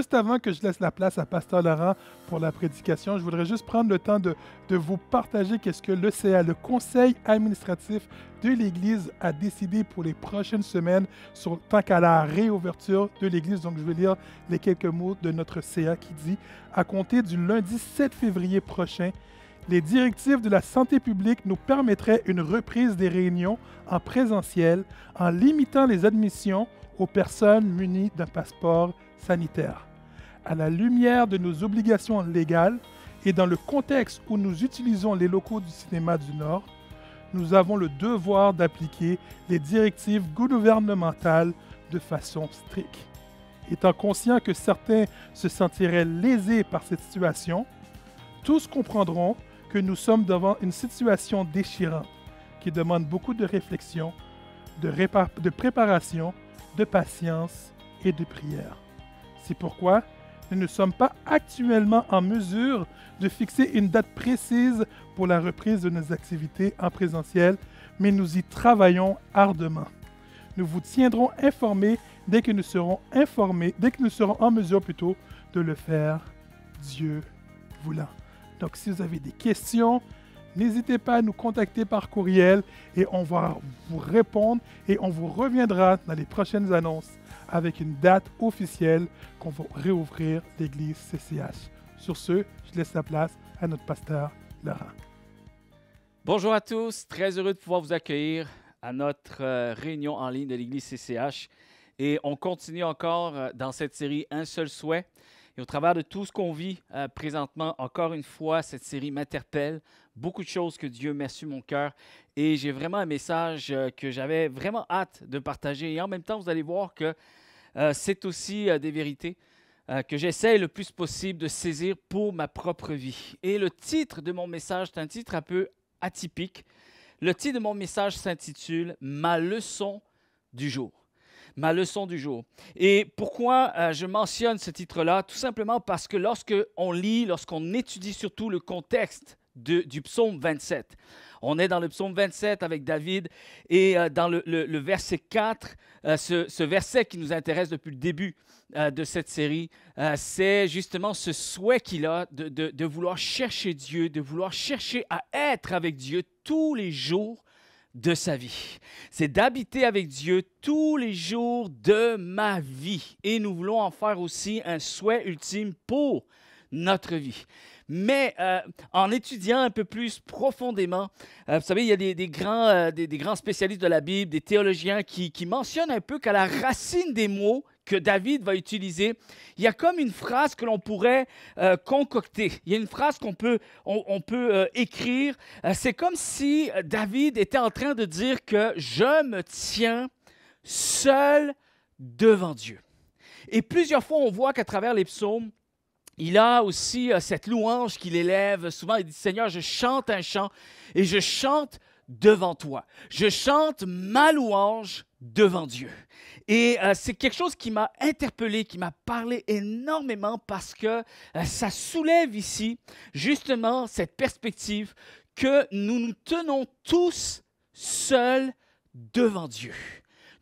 juste avant que je laisse la place à Pasteur Laurent pour la prédication, je voudrais juste prendre le temps de, vous partager qu'est-ce que le CA, le Conseil administratif de l'Église, a décidé pour les prochaines semaines sur, tant qu'à la réouverture de l'Église. Donc, je vais lire les quelques mots de notre CA qui dit À compter du lundi 7 février prochain, les directives de la santé publique nous permettraient une reprise des réunions en présentiel en limitant les admissions aux personnes munies d'un passeport sanitaire à la lumière de nos obligations légales et dans le contexte où nous utilisons les locaux du cinéma du Nord, nous avons le devoir d'appliquer les directives gouvernementales de façon stricte. Étant conscient que certains se sentiraient lésés par cette situation, tous comprendront que nous sommes devant une situation déchirante qui demande beaucoup de réflexion, de, de préparation, de patience et de prière. C'est pourquoi nous ne sommes pas actuellement en mesure de fixer une date précise pour la reprise de nos activités en présentiel, mais nous y travaillons ardemment. Nous vous tiendrons informés dès que nous serons informés, dès que nous serons en mesure plutôt de le faire, Dieu voulant. Donc si vous avez des questions, n'hésitez pas à nous contacter par courriel et on va vous répondre et on vous reviendra dans les prochaines annonces avec une date officielle qu'on va réouvrir l'église CCH. Sur ce, je laisse la place à notre pasteur Laurent. Bonjour à tous, très heureux de pouvoir vous accueillir à notre euh, réunion en ligne de l'église CCH. Et on continue encore euh, dans cette série Un seul souhait. Et au travers de tout ce qu'on vit euh, présentement, encore une fois, cette série m'interpelle. Beaucoup de choses que Dieu met sur mon cœur. Et j'ai vraiment un message que j'avais vraiment hâte de partager. Et en même temps, vous allez voir que euh, c'est aussi euh, des vérités euh, que j'essaie le plus possible de saisir pour ma propre vie. Et le titre de mon message est un titre un peu atypique. Le titre de mon message s'intitule Ma leçon du jour. Ma leçon du jour. Et pourquoi je mentionne ce titre-là Tout simplement parce que lorsque on lit, lorsqu'on étudie surtout le contexte du psaume 27. On est dans le psaume 27 avec David et euh, dans le, verset 4, euh, ce, verset qui nous intéresse depuis le début euh, de cette série, c'est justement ce souhait qu'il a de vouloir chercher Dieu, de vouloir chercher à être avec Dieu tous les jours de sa vie. C'est d'habiter avec Dieu tous les jours de ma vie. Et nous voulons en faire aussi un souhait ultime pour notre vie. Mais euh, en étudiant un peu plus profondément, euh, vous savez, il y a des, grands, euh, des, grands spécialistes de la Bible, des théologiens qui, mentionnent un peu qu'à la racine des mots que David va utiliser, il y a comme une phrase que l'on pourrait concocter. Il y a une phrase qu'on peut, on, peut écrire. c'est comme si David était en train de dire que je me tiens seul devant Dieu. Et plusieurs fois, on voit qu'à travers les psaumes, il a aussi euh, cette louange qu'il élève souvent. Il dit, Seigneur, je chante un chant et je chante devant toi. Je chante ma louange devant Dieu. Et euh, c'est quelque chose qui m'a interpellé, qui m'a parlé énormément parce que euh, ça soulève ici justement cette perspective que nous nous tenons tous seuls devant Dieu.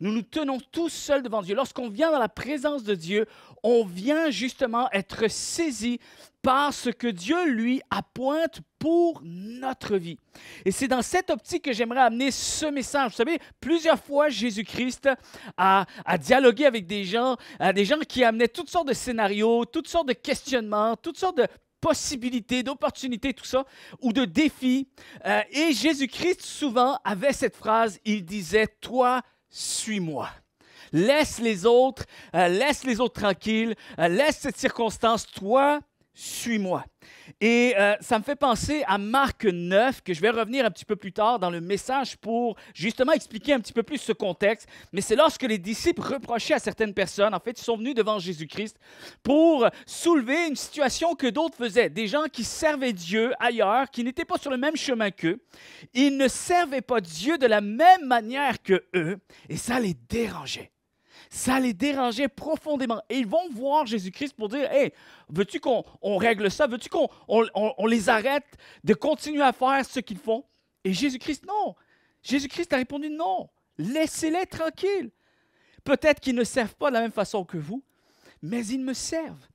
Nous nous tenons tous seuls devant Dieu. Lorsqu'on vient dans la présence de Dieu, on vient justement être saisi par ce que Dieu lui appointe pour notre vie. Et c'est dans cette optique que j'aimerais amener ce message. Vous savez, plusieurs fois, Jésus-Christ a, dialogué avec des gens, des gens qui amenaient toutes sortes de scénarios, toutes sortes de questionnements, toutes sortes de possibilités, d'opportunités, tout ça, ou de défis. Euh, et Jésus-Christ, souvent, avait cette phrase, il disait, Toi, suis-moi. Laisse les autres, euh, laisse les autres tranquilles, euh, laisse cette circonstance, toi, suis-moi. Et euh, ça me fait penser à Marc 9, que je vais revenir un petit peu plus tard dans le message pour justement expliquer un petit peu plus ce contexte. Mais c'est lorsque les disciples reprochaient à certaines personnes, en fait, ils sont venus devant Jésus-Christ pour soulever une situation que d'autres faisaient. Des gens qui servaient Dieu ailleurs, qui n'étaient pas sur le même chemin qu'eux. Ils ne servaient pas Dieu de la même manière que eux, et ça les dérangeait ça les dérangeait profondément. Et ils vont voir Jésus-Christ pour dire, hey, veux-tu qu'on règle ça? Veux-tu qu'on les arrête de continuer à faire ce qu'ils font? Et Jésus-Christ, non. Jésus-Christ a répondu, non, laissez-les tranquilles. Peut-être qu'ils ne servent pas de la même façon que vous, mais ils me servent.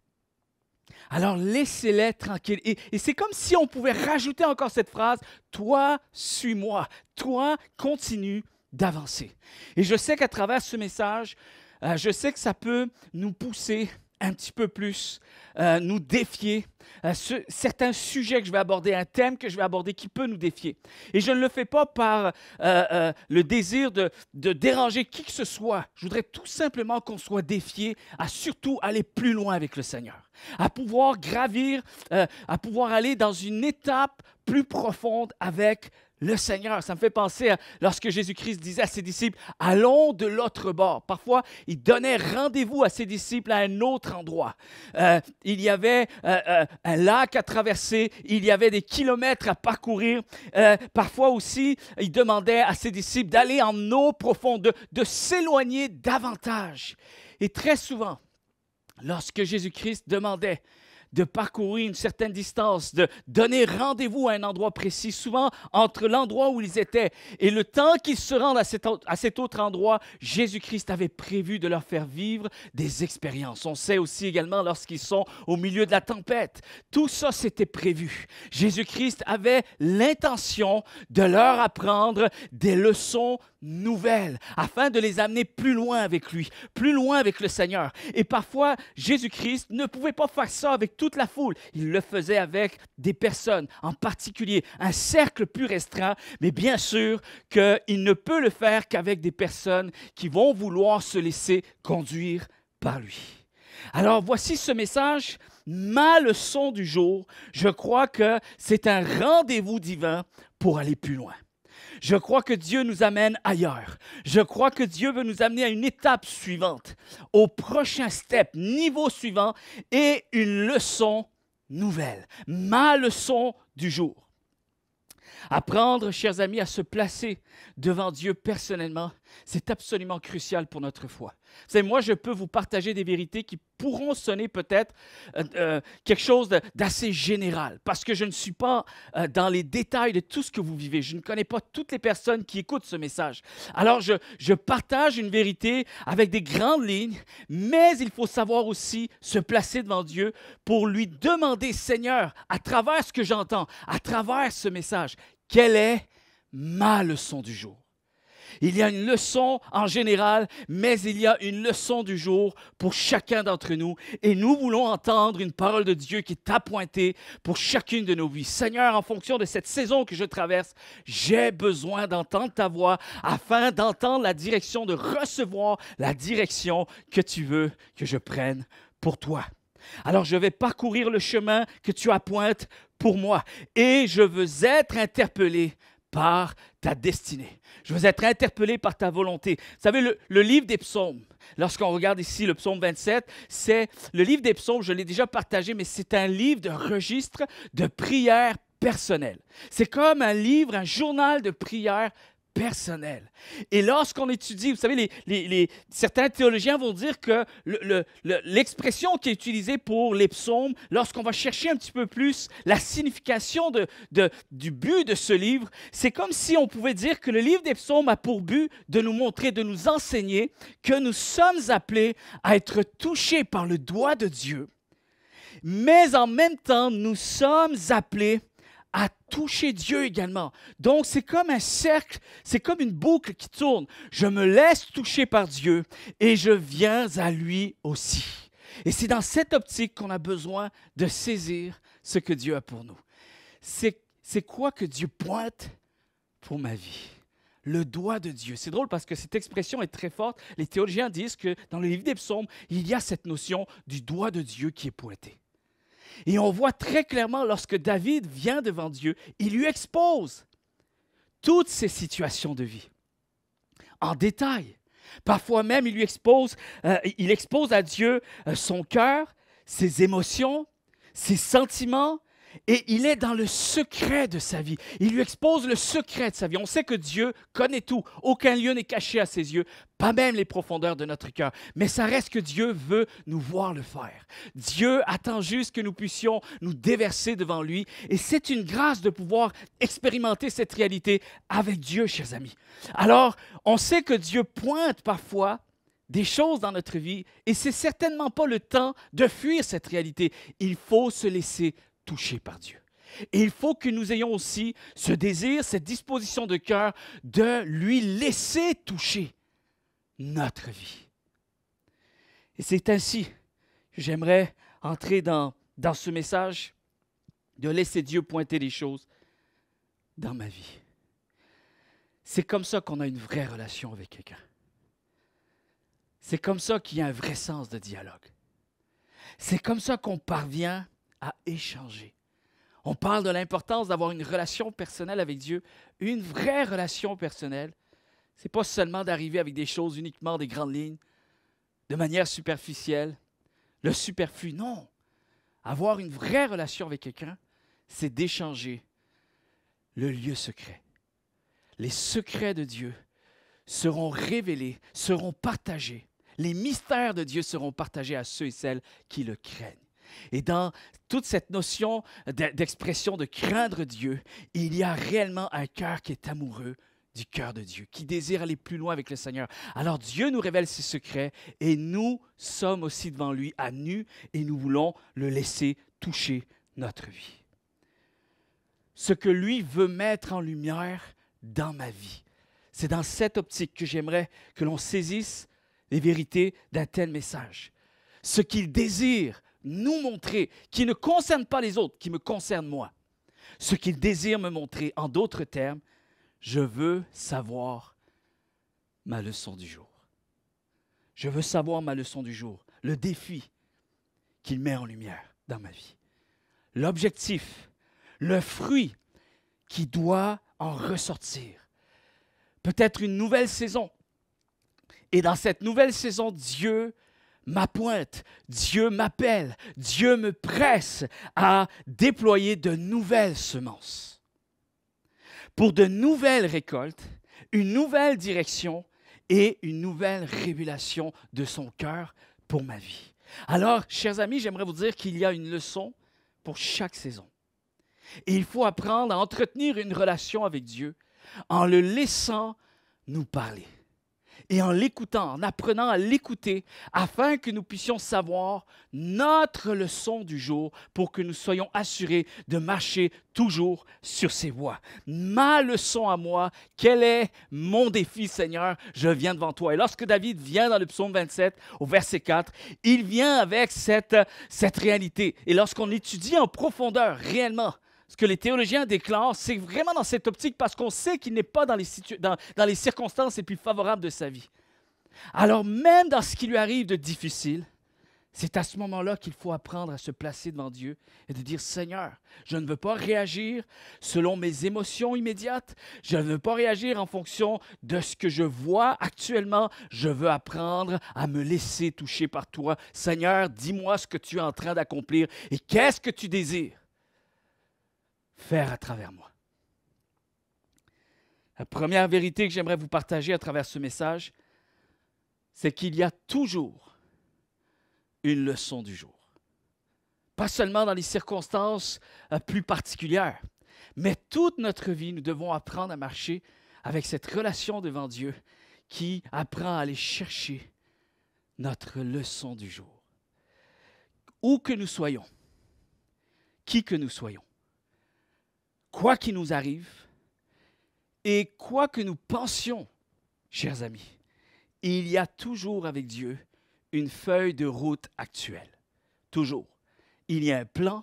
Alors laissez-les tranquilles. Et, et c'est comme si on pouvait rajouter encore cette phrase, toi, suis-moi, toi, continue d'avancer. Et je sais qu'à travers ce message, euh, je sais que ça peut nous pousser un petit peu plus, euh, nous défier, euh, certains sujets que je vais aborder, un thème que je vais aborder qui peut nous défier. Et je ne le fais pas par le désir de, de, déranger qui que ce soit. Je voudrais tout simplement qu'on soit défié à surtout aller plus loin avec le Seigneur, à pouvoir gravir, à pouvoir aller dans une étape plus profonde avec le Seigneur. Ça me fait penser à lorsque Jésus-Christ disait à ses disciples, allons de l'autre bord. Parfois, il donnait rendez-vous à ses disciples à un autre endroit. Euh, il y avait euh, euh, un lac à traverser, il y avait des kilomètres à parcourir. parfois aussi, il demandait à ses disciples d'aller en eau profonde, de s'éloigner davantage. Et très souvent, lorsque Jésus-Christ demandait de parcourir une certaine distance, de donner rendez-vous à un endroit précis, souvent entre l'endroit où ils étaient et le temps qu'ils se rendent à cet, à cet autre endroit, Jésus-Christ avait prévu de leur faire vivre des expériences. On sait aussi également lorsqu'ils sont au milieu de la tempête. Tout ça, c'était prévu. Jésus-Christ avait l'intention de leur apprendre des leçons nouvelles, afin de les amener plus loin avec lui, plus loin avec le Seigneur. Et parfois, Jésus-Christ ne pouvait pas faire ça avec toute la foule. Il le faisait avec des personnes, en particulier un cercle plus restreint, mais bien sûr qu'il ne peut le faire qu'avec des personnes qui vont vouloir se laisser conduire par lui. Alors voici ce message, ma leçon du jour. Je crois que c'est un rendez-vous divin pour aller plus loin. Je crois que Dieu nous amène ailleurs. Je crois que Dieu veut nous amener à une étape suivante, au prochain step, niveau suivant, et une leçon nouvelle. Ma leçon du jour. Apprendre, chers amis, à se placer devant Dieu personnellement c'est absolument crucial pour notre foi. C'est moi, je peux vous partager des vérités qui pourront sonner peut-être euh, euh, quelque chose d'assez général, parce que je ne suis pas euh, dans les détails de tout ce que vous vivez. Je ne connais pas toutes les personnes qui écoutent ce message. Alors, je, je partage une vérité avec des grandes lignes, mais il faut savoir aussi se placer devant Dieu pour lui demander, Seigneur, à travers ce que j'entends, à travers ce message, quelle est ma leçon du jour? Il y a une leçon en général, mais il y a une leçon du jour pour chacun d'entre nous. Et nous voulons entendre une parole de Dieu qui est appointée pour chacune de nos vies. Seigneur, en fonction de cette saison que je traverse, j'ai besoin d'entendre ta voix afin d'entendre la direction, de recevoir la direction que tu veux que je prenne pour toi. Alors je vais parcourir le chemin que tu appointes pour moi et je veux être interpellé par ta destinée. Je veux être interpellé par ta volonté. Vous savez, le, livre des psaumes, lorsqu'on regarde ici le psaume 27, c'est le livre des psaumes, je l'ai déjà partagé, mais c'est un livre de registre de prière personnelle. C'est comme un livre, un journal de prières personnel. Et lorsqu'on étudie, vous savez, les, certains théologiens vont dire que l'expression qui est utilisée pour les psaumes, lorsqu'on va chercher un petit peu plus la signification de, du but de ce livre, c'est comme si on pouvait dire que le livre des psaumes a pour but de nous montrer, de nous enseigner que nous sommes appelés à être touchés par le doigt de Dieu. Mais en même temps, nous sommes appelés à toucher Dieu également. Donc, c'est comme un cercle, c'est comme une boucle qui tourne. Je me laisse toucher par Dieu et je viens à lui aussi. Et c'est dans cette optique qu'on a besoin de saisir ce que Dieu a pour nous. C'est quoi que Dieu pointe pour ma vie? le doigt de Dieu. C'est drôle parce que cette expression est très forte. Les théologiens disent que dans le livre des psaumes, il y a cette notion du doigt de Dieu qui est pointé. Et on voit très clairement lorsque David vient devant Dieu, il lui expose toutes ses situations de vie en détail. Parfois même, il lui expose, euh, il expose à Dieu euh, son cœur, ses émotions, ses sentiments, et il est dans le secret de sa vie. Il lui expose le secret de sa vie. On sait que Dieu connaît tout. Aucun lieu n'est caché à ses yeux, pas même les profondeurs de notre cœur. Mais ça reste que Dieu veut nous voir le faire. Dieu attend juste que nous puissions nous déverser devant lui. Et c'est une grâce de pouvoir expérimenter cette réalité avec Dieu, chers amis. Alors, on sait que Dieu pointe parfois des choses dans notre vie et c'est certainement pas le temps de fuir cette réalité. Il faut se laisser touché par Dieu. Et il faut que nous ayons aussi ce désir, cette disposition de cœur de lui laisser toucher notre vie. Et c'est ainsi que j'aimerais entrer dans, dans ce message de laisser Dieu pointer les choses dans ma vie. C'est comme ça qu'on a une vraie relation avec quelqu'un. C'est comme ça qu'il y a un vrai sens de dialogue. C'est comme ça qu'on parvient à échanger. On parle de l'importance d'avoir une relation personnelle avec Dieu, une vraie relation personnelle. Ce n'est pas seulement d'arriver avec des choses uniquement des grandes lignes, de manière superficielle, le superflu. Non. Avoir une vraie relation avec quelqu'un, c'est d'échanger le lieu secret. Les secrets de Dieu seront révélés, seront partagés. Les mystères de Dieu seront partagés à ceux et celles qui le craignent. Et dans toute cette notion d'expression de craindre Dieu, il y a réellement un cœur qui est amoureux du cœur de Dieu, qui désire aller plus loin avec le Seigneur. Alors Dieu nous révèle ses secrets et nous sommes aussi devant lui à nu et nous voulons le laisser toucher notre vie. Ce que lui veut mettre en lumière dans ma vie. C'est dans cette optique que j'aimerais que l'on saisisse les vérités d'un tel message. Ce qu'il désire nous montrer, qui ne concerne pas les autres, qui me concerne moi. Ce qu'il désire me montrer, en d'autres termes, je veux savoir ma leçon du jour. Je veux savoir ma leçon du jour, le défi qu'il met en lumière dans ma vie, l'objectif, le fruit qui doit en ressortir. Peut-être une nouvelle saison. Et dans cette nouvelle saison, Dieu Ma pointe, Dieu m'appelle, Dieu me presse à déployer de nouvelles semences. Pour de nouvelles récoltes, une nouvelle direction et une nouvelle révélation de son cœur pour ma vie. Alors, chers amis, j'aimerais vous dire qu'il y a une leçon pour chaque saison. Et il faut apprendre à entretenir une relation avec Dieu en le laissant nous parler et en l'écoutant, en apprenant à l'écouter, afin que nous puissions savoir notre leçon du jour pour que nous soyons assurés de marcher toujours sur ses voies. Ma leçon à moi, quel est mon défi, Seigneur? Je viens devant toi. Et lorsque David vient dans le psaume 27, au verset 4, il vient avec cette, cette réalité. Et lorsqu'on étudie en profondeur réellement ce que les théologiens déclarent, c'est vraiment dans cette optique parce qu'on sait qu'il n'est pas dans les, dans les circonstances les plus favorables de sa vie. Alors même dans ce qui lui arrive de difficile, c'est à ce moment-là qu'il faut apprendre à se placer devant Dieu et de dire, Seigneur, je ne veux pas réagir selon mes émotions immédiates, je ne veux pas réagir en fonction de ce que je vois actuellement, je veux apprendre à me laisser toucher par toi. Seigneur, dis-moi ce que tu es en train d'accomplir et qu'est-ce que tu désires faire à travers moi. La première vérité que j'aimerais vous partager à travers ce message, c'est qu'il y a toujours une leçon du jour. Pas seulement dans les circonstances euh, plus particulières, mais toute notre vie, nous devons apprendre à marcher avec cette relation devant Dieu qui apprend à aller chercher notre leçon du jour. Où que nous soyons, qui que nous soyons, quoi qu'il nous arrive et quoi que nous pensions, chers amis, il y a toujours avec Dieu une feuille de route actuelle. Toujours. Il y a un plan,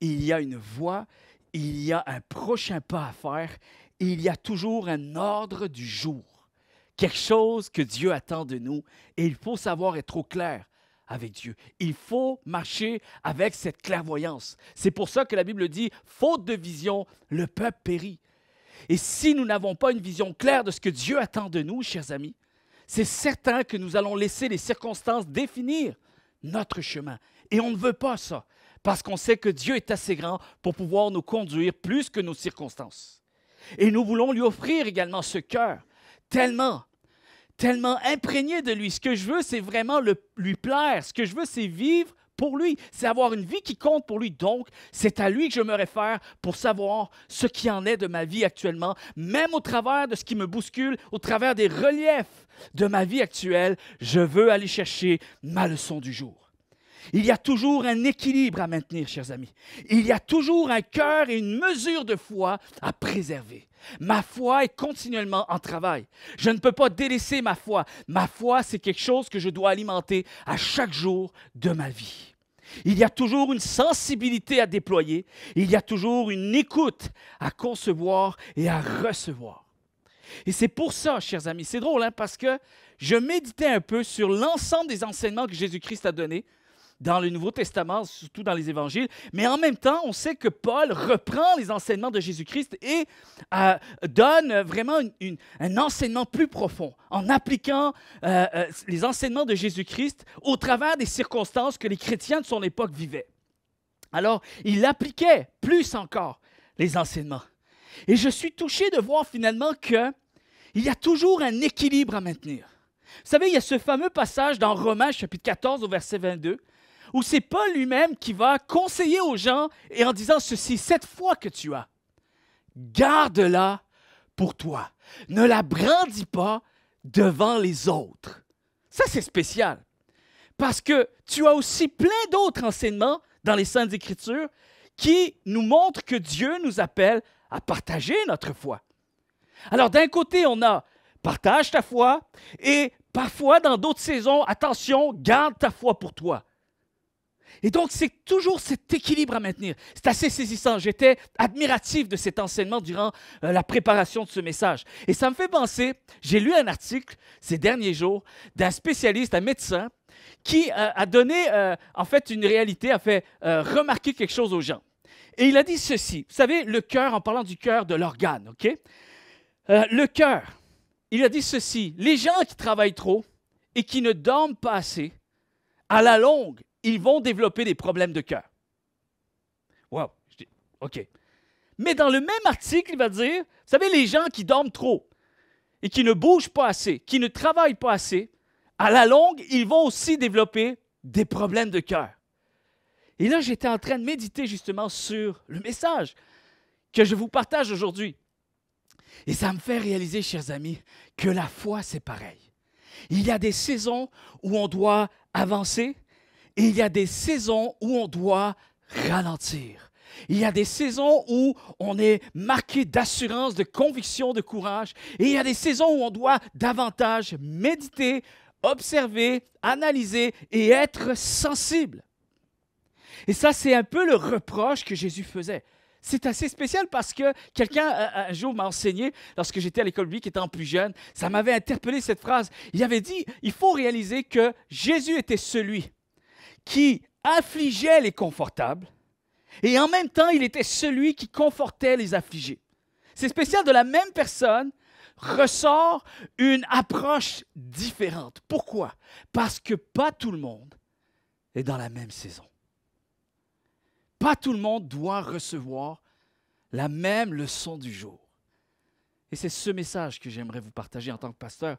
il y a une voie, il y a un prochain pas à faire, il y a toujours un ordre du jour, quelque chose que Dieu attend de nous, et il faut savoir être au clair avec Dieu. Il faut marcher avec cette clairvoyance. C'est pour ça que la Bible dit, faute de vision, le peuple périt. Et si nous n'avons pas une vision claire de ce que Dieu attend de nous, chers amis, c'est certain que nous allons laisser les circonstances définir notre chemin. Et on ne veut pas ça, parce qu'on sait que Dieu est assez grand pour pouvoir nous conduire plus que nos circonstances. Et nous voulons lui offrir également ce cœur, tellement tellement imprégné de lui. Ce que je veux, c'est vraiment lui plaire. Ce que je veux, c'est vivre pour lui. C'est avoir une vie qui compte pour lui. Donc, c'est à lui que je me réfère pour savoir ce qui en est de ma vie actuellement, même au travers de ce qui me bouscule, au travers des reliefs de ma vie actuelle. Je veux aller chercher ma leçon du jour. Il y a toujours un équilibre à maintenir, chers amis. Il y a toujours un cœur et une mesure de foi à préserver. Ma foi est continuellement en travail. Je ne peux pas délaisser ma foi. Ma foi, c'est quelque chose que je dois alimenter à chaque jour de ma vie. Il y a toujours une sensibilité à déployer. Il y a toujours une écoute à concevoir et à recevoir. Et c'est pour ça, chers amis, c'est drôle, hein, parce que je méditais un peu sur l'ensemble des enseignements que Jésus-Christ a donnés dans le Nouveau Testament, surtout dans les Évangiles. Mais en même temps, on sait que Paul reprend les enseignements de Jésus-Christ et euh, donne vraiment un enseignement plus profond en appliquant euh, euh, les enseignements de Jésus-Christ au travers des circonstances que les chrétiens de son époque vivaient. Alors, il appliquait plus encore les enseignements. Et je suis touché de voir finalement que il y a toujours un équilibre à maintenir. Vous savez, il y a ce fameux passage dans Romains chapitre 14 au verset 22 où c'est pas lui-même qui va conseiller aux gens et en disant ceci, cette foi que tu as, garde-la pour toi. Ne la brandis pas devant les autres. Ça, c'est spécial. Parce que tu as aussi plein d'autres enseignements dans les Saintes Écritures qui nous montrent que Dieu nous appelle à partager notre foi. Alors, d'un côté, on a partage ta foi et parfois, dans d'autres saisons, attention, garde ta foi pour toi. Et donc, c'est toujours cet équilibre à maintenir. C'est assez saisissant. J'étais admiratif de cet enseignement durant euh, la préparation de ce message. Et ça me fait penser, j'ai lu un article ces derniers jours d'un spécialiste, un médecin, qui euh, a donné, euh, en fait, une réalité, a fait remarquer quelque chose aux gens. Et il a dit ceci. Vous savez, le cœur, en parlant du cœur, de l'organe, OK? le cœur, il a dit ceci. Les gens qui travaillent trop et qui ne dorment pas assez, à la longue, ils vont développer des problèmes de cœur. Wow, je dis, OK. Mais dans le même article, il va dire, vous savez, les gens qui dorment trop et qui ne bougent pas assez, qui ne travaillent pas assez, à la longue, ils vont aussi développer des problèmes de cœur. Et là, j'étais en train de méditer justement sur le message que je vous partage aujourd'hui. Et ça me fait réaliser, chers amis, que la foi, c'est pareil. Il y a des saisons où on doit avancer et il y a des saisons où on doit ralentir. Il y a des saisons où on est marqué d'assurance, de conviction, de courage. Et il y a des saisons où on doit davantage méditer, observer, analyser et être sensible. Et ça, c'est un peu le reproche que Jésus faisait. C'est assez spécial parce que quelqu'un un jour m'a enseigné, lorsque j'étais à l'école biblique étant plus jeune, ça m'avait interpellé cette phrase. Il avait dit, il faut réaliser que Jésus était celui qui affligeait les confortables, et en même temps, il était celui qui confortait les affligés. C'est spécial, de la même personne ressort une approche différente. Pourquoi? Parce que pas tout le monde est dans la même saison. Pas tout le monde doit recevoir la même leçon du jour. Et c'est ce message que j'aimerais vous partager en tant que pasteur,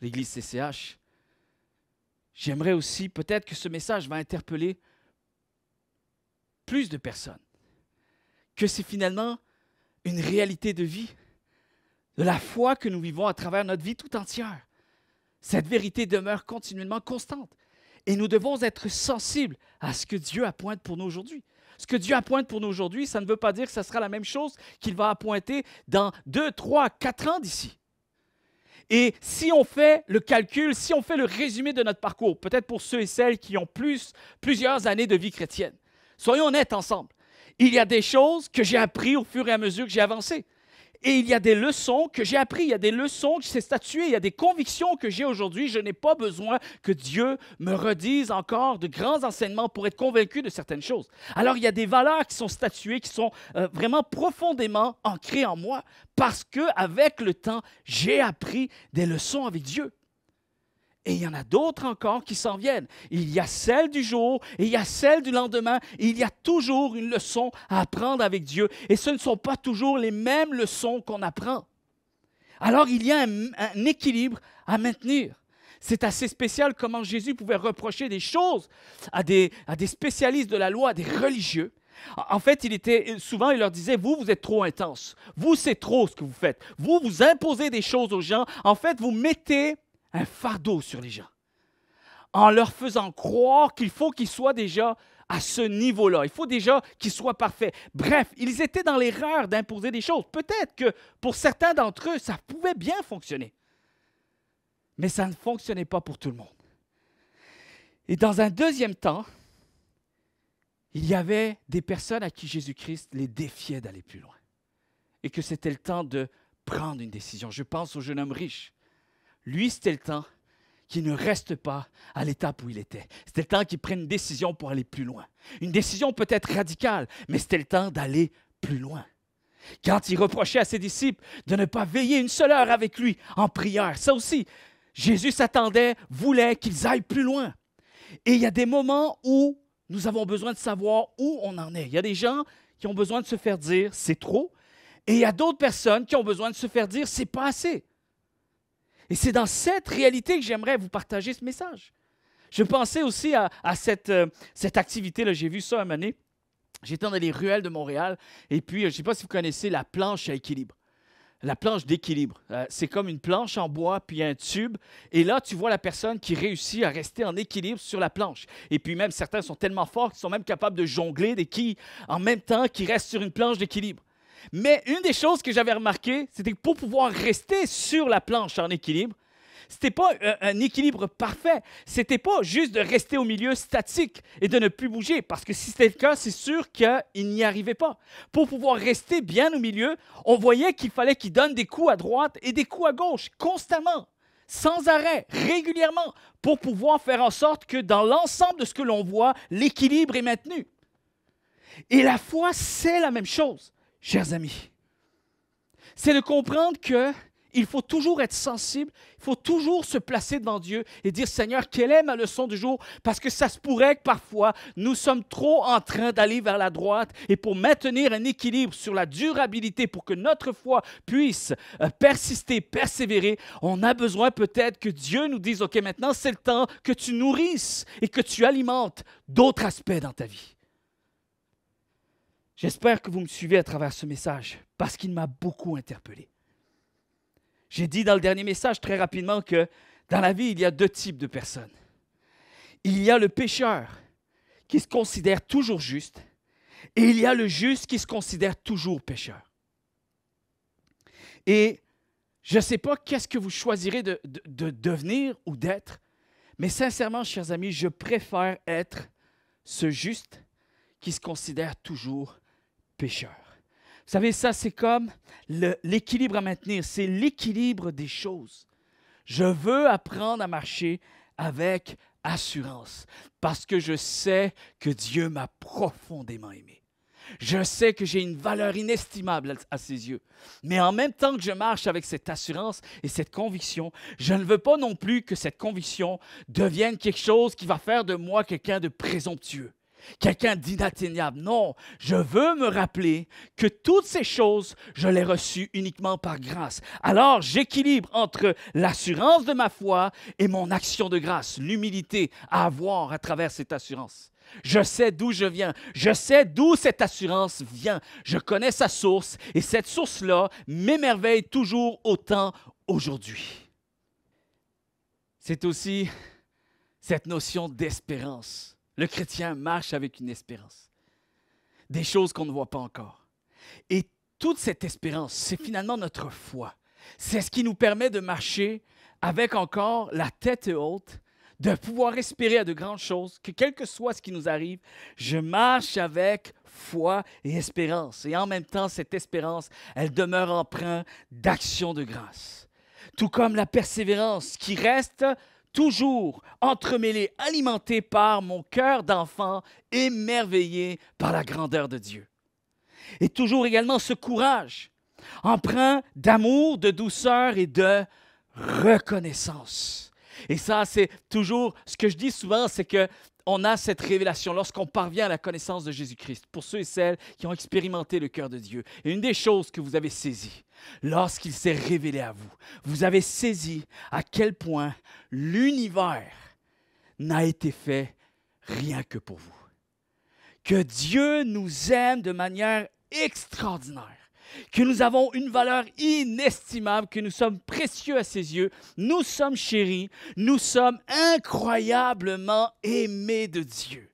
l'Église CCH. J'aimerais aussi peut-être que ce message va interpeller plus de personnes, que c'est finalement une réalité de vie, de la foi que nous vivons à travers notre vie tout entière. Cette vérité demeure continuellement constante et nous devons être sensibles à ce que Dieu appointe pour nous aujourd'hui. Ce que Dieu appointe pour nous aujourd'hui, ça ne veut pas dire que ce sera la même chose qu'il va appointer dans deux, trois, quatre ans d'ici. Et si on fait le calcul, si on fait le résumé de notre parcours, peut-être pour ceux et celles qui ont plus, plusieurs années de vie chrétienne, soyons honnêtes ensemble. Il y a des choses que j'ai appris au fur et à mesure que j'ai avancé. Et il y a des leçons que j'ai apprises, il y a des leçons qui s'est statuées, il y a des convictions que j'ai aujourd'hui. Je n'ai pas besoin que Dieu me redise encore de grands enseignements pour être convaincu de certaines choses. Alors il y a des valeurs qui sont statuées, qui sont euh, vraiment profondément ancrées en moi, parce que avec le temps, j'ai appris des leçons avec Dieu. Et il y en a d'autres encore qui s'en viennent. Il y a celle du jour et il y a celle du lendemain. il y a toujours une leçon à apprendre avec Dieu. Et ce ne sont pas toujours les mêmes leçons qu'on apprend. Alors il y a un, équilibre à maintenir. C'est assez spécial comment Jésus pouvait reprocher des choses à des, spécialistes de la loi, à des religieux, en fait, il était souvent, il leur disait, vous, vous êtes trop intense. Vous, c'est trop ce que vous faites. Vous, vous imposez des choses aux gens. En fait, vous mettez un fardeau sur les gens, en leur faisant croire qu'il faut qu'ils soient déjà à ce niveau-là. Il faut déjà qu'ils soient parfaits. Bref, ils étaient dans l'erreur d'imposer des choses. Peut-être que pour certains d'entre eux, ça pouvait bien fonctionner. Mais ça ne fonctionnait pas pour tout le monde. Et dans un deuxième temps, il y avait des personnes à qui Jésus-Christ les défiait d'aller plus loin. Et que c'était le temps de prendre une décision. Je pense au jeune homme riche lui, c'était le temps qui ne reste pas à l'étape où il était. C'était le temps qu'il prenne une décision pour aller plus loin. Une décision peut-être radicale, mais c'était le temps d'aller plus loin. Quand il reprochait à ses disciples de ne pas veiller une seule heure avec lui en prière, ça aussi, Jésus s'attendait, voulait qu'ils aillent plus loin. Et il y a des moments où nous avons besoin de savoir où on en est. Il y a des gens qui ont besoin de se faire dire c'est trop, et il y a d'autres personnes qui ont besoin de se faire dire c'est pas assez. Et c'est dans cette réalité que j'aimerais vous partager ce message. Je pensais aussi à, cette, euh, activité-là. J'ai vu ça un année. J'étais dans les ruelles de Montréal. Et puis, euh, je ne sais pas si vous connaissez la planche à équilibre. La planche d'équilibre. Euh, c'est comme une planche en bois, puis un tube. Et là, tu vois la personne qui réussit à rester en équilibre sur la planche. Et puis même, certains sont tellement forts qu'ils sont même capables de jongler des quilles en même temps qu'ils restent sur une planche d'équilibre. Mais une des choses que j'avais remarquées, c'était que pour pouvoir rester sur la planche en équilibre, c'était pas euh, un, équilibre parfait. C'était pas juste de rester au milieu statique et de ne plus bouger, parce que si c'était le cas, c'est sûr qu'il n'y arrivait pas. Pour pouvoir rester bien au milieu, on voyait qu'il fallait qu'il donne des coups à droite et des coups à gauche, constamment, sans arrêt, régulièrement, pour pouvoir faire en sorte que dans l'ensemble de ce que l'on voit, l'équilibre est maintenu. Et la foi, c'est la même chose chers amis, c'est de comprendre que il faut toujours être sensible, il faut toujours se placer devant Dieu et dire Seigneur, quelle est ma leçon du jour Parce que ça se pourrait que parfois nous sommes trop en train d'aller vers la droite et pour maintenir un équilibre sur la durabilité, pour que notre foi puisse euh, persister, persévérer, on a besoin peut-être que Dieu nous dise Ok, maintenant c'est le temps que tu nourrisses et que tu alimentes d'autres aspects dans ta vie. J'espère que vous me suivez à travers ce message parce qu'il m'a beaucoup interpellé. J'ai dit dans le dernier message très rapidement que dans la vie, il y a deux types de personnes. Il y a le pécheur qui se considère toujours juste et il y a le juste qui se considère toujours pécheur. Et je ne sais pas qu'est-ce que vous choisirez de, de devenir ou d'être, mais sincèrement, chers amis, je préfère être ce juste qui se considère toujours pécheur. Vous savez, ça, c'est comme l'équilibre à maintenir, c'est l'équilibre des choses. Je veux apprendre à marcher avec assurance parce que je sais que Dieu m'a profondément aimé. Je sais que j'ai une valeur inestimable à ses yeux. Mais en même temps que je marche avec cette assurance et cette conviction, je ne veux pas non plus que cette conviction devienne quelque chose qui va faire de moi quelqu'un de présomptueux. Quelqu'un dit Non, je veux me rappeler que toutes ces choses, je les reçues uniquement par grâce. Alors, j'équilibre entre l'assurance de ma foi et mon action de grâce, l'humilité à avoir à travers cette assurance. Je sais d'où je viens. Je sais d'où cette assurance vient. Je connais sa source et cette source-là m'émerveille toujours autant aujourd'hui. C'est aussi cette notion d'espérance le chrétien marche avec une espérance, des choses qu'on ne voit pas encore. Et toute cette espérance, c'est finalement notre foi. C'est ce qui nous permet de marcher avec encore la tête haute, de pouvoir espérer à de grandes choses, que quel que soit ce qui nous arrive, je marche avec foi et espérance. Et en même temps, cette espérance, elle demeure empreinte d'action de grâce. Tout comme la persévérance qui reste toujours entremêlé, alimenté par mon cœur d'enfant, émerveillé par la grandeur de Dieu. Et toujours également ce courage, emprunt d'amour, de douceur et de reconnaissance. Et ça, c'est toujours ce que je dis souvent, c'est que on a cette révélation lorsqu'on parvient à la connaissance de Jésus-Christ, pour ceux et celles qui ont expérimenté le cœur de Dieu. Et une des choses que vous avez saisies, lorsqu'il s'est révélé à vous, vous avez saisi à quel point l'univers n'a été fait rien que pour vous. Que Dieu nous aime de manière extraordinaire que nous avons une valeur inestimable, que nous sommes précieux à ses yeux, nous sommes chéris, nous sommes incroyablement aimés de Dieu.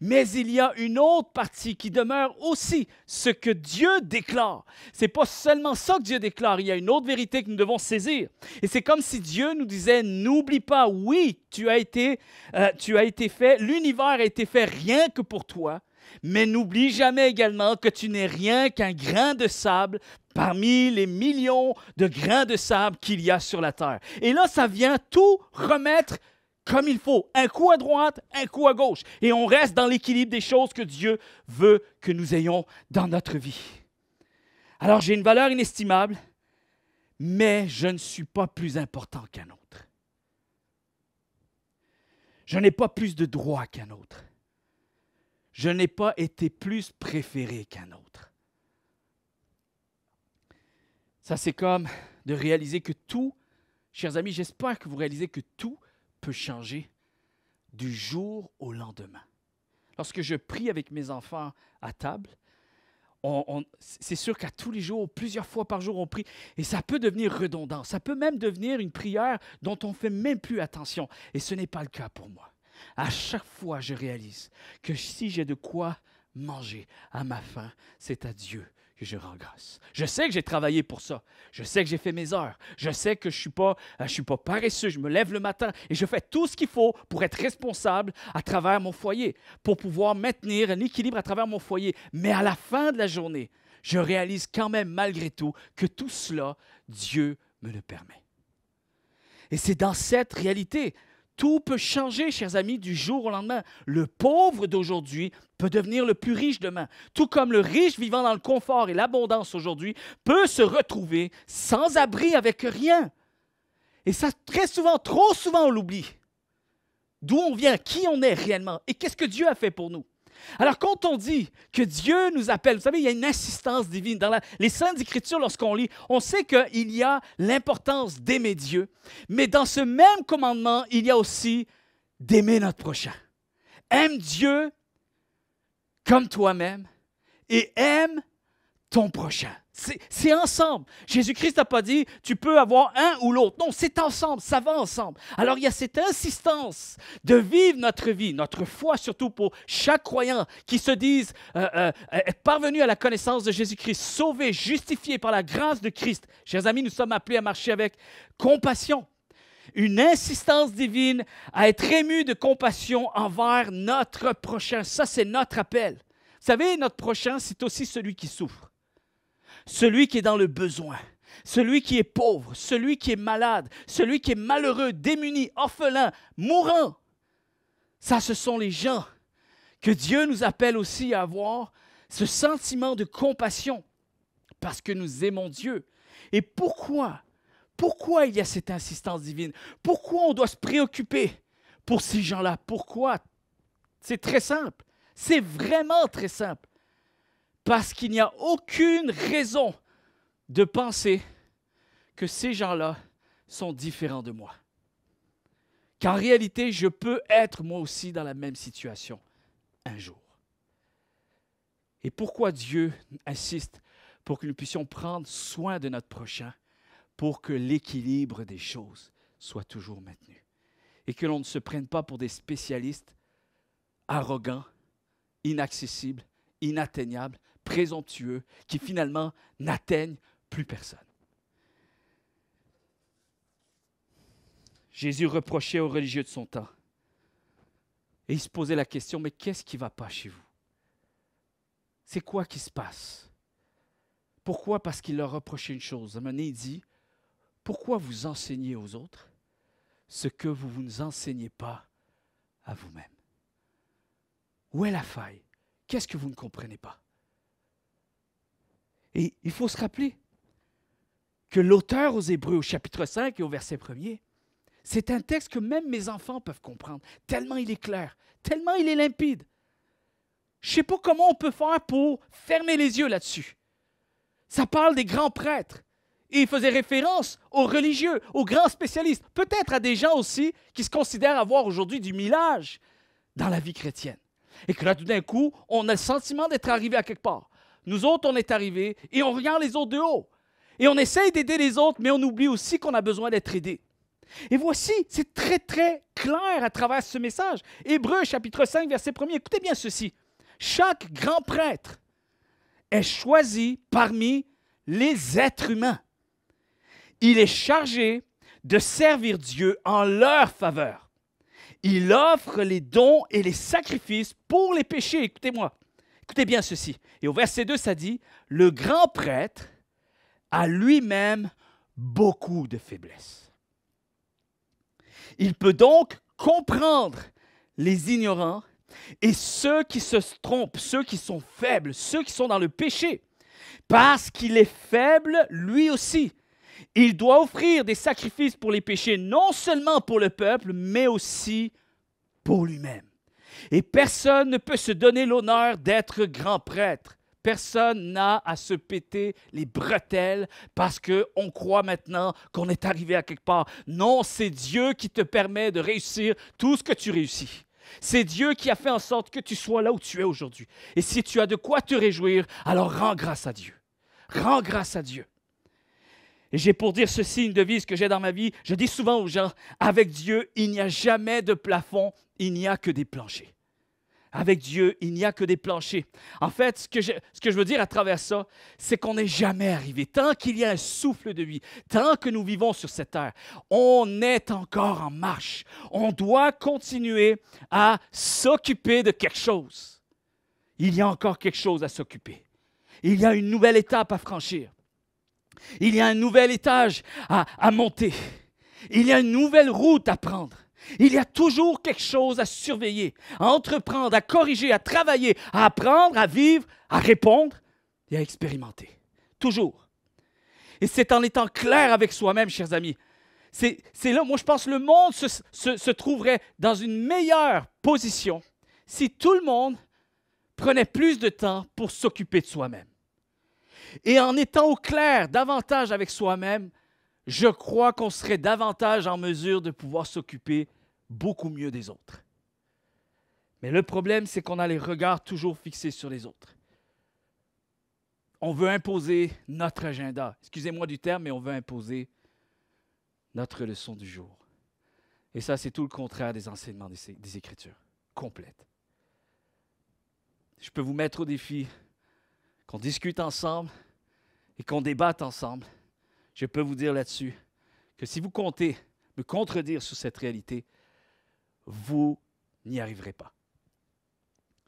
Mais il y a une autre partie qui demeure aussi ce que Dieu déclare. n'est pas seulement ça que Dieu déclare, il y a une autre vérité que nous devons saisir. Et c'est comme si Dieu nous disait n'oublie pas, oui, tu as été euh, tu as été fait, l'univers a été fait rien que pour toi, mais n'oublie jamais également que tu n'es rien qu'un grain de sable parmi les millions de grains de sable qu'il y a sur la terre. Et là, ça vient tout remettre comme il faut, un coup à droite, un coup à gauche, et on reste dans l'équilibre des choses que Dieu veut que nous ayons dans notre vie. Alors j'ai une valeur inestimable, mais je ne suis pas plus important qu'un autre. Je n'ai pas plus de droits qu'un autre je n'ai pas été plus préféré qu'un autre. Ça, c'est comme de réaliser que tout, chers amis, j'espère que vous réalisez que tout peut changer du jour au lendemain. Lorsque je prie avec mes enfants à table, c'est sûr qu'à tous les jours, plusieurs fois par jour, on prie. Et ça peut devenir redondant. Ça peut même devenir une prière dont on ne fait même plus attention. Et ce n'est pas le cas pour moi. À chaque fois, je réalise que si j'ai de quoi manger à ma faim, c'est à Dieu que je rends grâce. Je sais que j'ai travaillé pour ça. Je sais que j'ai fait mes heures. Je sais que je suis pas, euh, je suis pas paresseux. Je me lève le matin et je fais tout ce qu'il faut pour être responsable à travers mon foyer, pour pouvoir maintenir un équilibre à travers mon foyer. Mais à la fin de la journée, je réalise quand même malgré tout que tout cela, Dieu me le permet. Et c'est dans cette réalité tout peut changer, chers amis, du jour au lendemain. Le pauvre d'aujourd'hui peut devenir le plus riche demain, tout comme le riche vivant dans le confort et l'abondance aujourd'hui peut se retrouver sans abri avec rien. Et ça, très souvent, trop souvent, on l'oublie. D'où on vient, qui on est réellement et qu'est-ce que Dieu a fait pour nous. Alors quand on dit que Dieu nous appelle, vous savez, il y a une assistance divine. Dans les Saintes Écritures, lorsqu'on lit, on sait qu'il y a l'importance d'aimer Dieu, mais dans ce même commandement, il y a aussi d'aimer notre prochain. Aime Dieu comme toi-même et aime ton prochain. C'est ensemble. Jésus-Christ n'a pas dit tu peux avoir un ou l'autre. Non, c'est ensemble, ça va ensemble. Alors il y a cette insistance de vivre notre vie, notre foi surtout pour chaque croyant qui se dise euh, euh, parvenu à la connaissance de Jésus-Christ, sauvé, justifié par la grâce de Christ. Chers amis, nous sommes appelés à marcher avec compassion, une insistance divine à être ému de compassion envers notre prochain. Ça, c'est notre appel. Vous savez, notre prochain, c'est aussi celui qui souffre celui qui est dans le besoin, celui qui est pauvre, celui qui est malade, celui qui est malheureux, démuni, orphelin, mourant. Ça, ce sont les gens que Dieu nous appelle aussi à avoir ce sentiment de compassion parce que nous aimons Dieu. Et pourquoi Pourquoi il y a cette insistance divine Pourquoi on doit se préoccuper pour ces gens-là Pourquoi C'est très simple. C'est vraiment très simple. Parce qu'il n'y a aucune raison de penser que ces gens-là sont différents de moi. Qu'en réalité, je peux être moi aussi dans la même situation un jour. Et pourquoi Dieu insiste pour que nous puissions prendre soin de notre prochain pour que l'équilibre des choses soit toujours maintenu et que l'on ne se prenne pas pour des spécialistes arrogants, inaccessibles, inatteignables, présomptueux qui finalement n'atteignent plus personne. Jésus reprochait aux religieux de son temps. Et il se posait la question, mais qu'est-ce qui ne va pas chez vous C'est quoi qui se passe Pourquoi Parce qu'il leur reprochait une chose. À un moment il dit, pourquoi vous enseignez aux autres ce que vous ne vous enseignez pas à vous-même Où est la faille Qu'est-ce que vous ne comprenez pas et il faut se rappeler que l'auteur aux Hébreux, au chapitre 5 et au verset 1er, c'est un texte que même mes enfants peuvent comprendre, tellement il est clair, tellement il est limpide. Je ne sais pas comment on peut faire pour fermer les yeux là-dessus. Ça parle des grands prêtres. Et il faisait référence aux religieux, aux grands spécialistes, peut-être à des gens aussi qui se considèrent avoir aujourd'hui du millage dans la vie chrétienne. Et que là, tout d'un coup, on a le sentiment d'être arrivé à quelque part. Nous autres, on est arrivés et on regarde les autres de haut. Et on essaye d'aider les autres, mais on oublie aussi qu'on a besoin d'être aidé. Et voici, c'est très très clair à travers ce message. Hébreu chapitre 5, verset 1 Écoutez bien ceci. Chaque grand prêtre est choisi parmi les êtres humains. Il est chargé de servir Dieu en leur faveur. Il offre les dons et les sacrifices pour les péchés, écoutez-moi, Écoutez bien ceci. Et au verset 2, ça dit, le grand prêtre a lui-même beaucoup de faiblesses. Il peut donc comprendre les ignorants et ceux qui se trompent, ceux qui sont faibles, ceux qui sont dans le péché. Parce qu'il est faible lui aussi. Il doit offrir des sacrifices pour les péchés, non seulement pour le peuple, mais aussi pour lui-même. Et personne ne peut se donner l'honneur d'être grand prêtre. Personne n'a à se péter les bretelles parce qu'on croit maintenant qu'on est arrivé à quelque part. Non, c'est Dieu qui te permet de réussir tout ce que tu réussis. C'est Dieu qui a fait en sorte que tu sois là où tu es aujourd'hui. Et si tu as de quoi te réjouir, alors rends grâce à Dieu. Rends grâce à Dieu. J'ai pour dire ceci une devise que j'ai dans ma vie. Je dis souvent aux gens, avec Dieu, il n'y a jamais de plafond, il n'y a que des planchers. Avec Dieu, il n'y a que des planchers. En fait, ce que je, ce que je veux dire à travers ça, c'est qu'on n'est jamais arrivé. Tant qu'il y a un souffle de vie, tant que nous vivons sur cette terre, on est encore en marche. On doit continuer à s'occuper de quelque chose. Il y a encore quelque chose à s'occuper. Il y a une nouvelle étape à franchir. Il y a un nouvel étage à, monter. Il y a une nouvelle route à prendre. Il y a toujours quelque chose à surveiller, à entreprendre, à corriger, à travailler, à apprendre, à vivre, à répondre et à expérimenter. Toujours. Et c'est en étant clair avec soi-même, chers amis. C'est là, moi je pense, le monde se trouverait dans une meilleure position si tout le monde prenait plus de temps pour s'occuper de soi-même. Et en étant au clair davantage avec soi-même, je crois qu'on serait davantage en mesure de pouvoir s'occuper beaucoup mieux des autres. Mais le problème, c'est qu'on a les regards toujours fixés sur les autres. On veut imposer notre agenda. Excusez-moi du terme, mais on veut imposer notre leçon du jour. Et ça, c'est tout le contraire des enseignements des, Écritures, complète. Je peux vous mettre au défi qu'on discute ensemble et qu'on débatte ensemble, je peux vous dire là-dessus que si vous comptez me contredire sur cette réalité, vous n'y arriverez pas.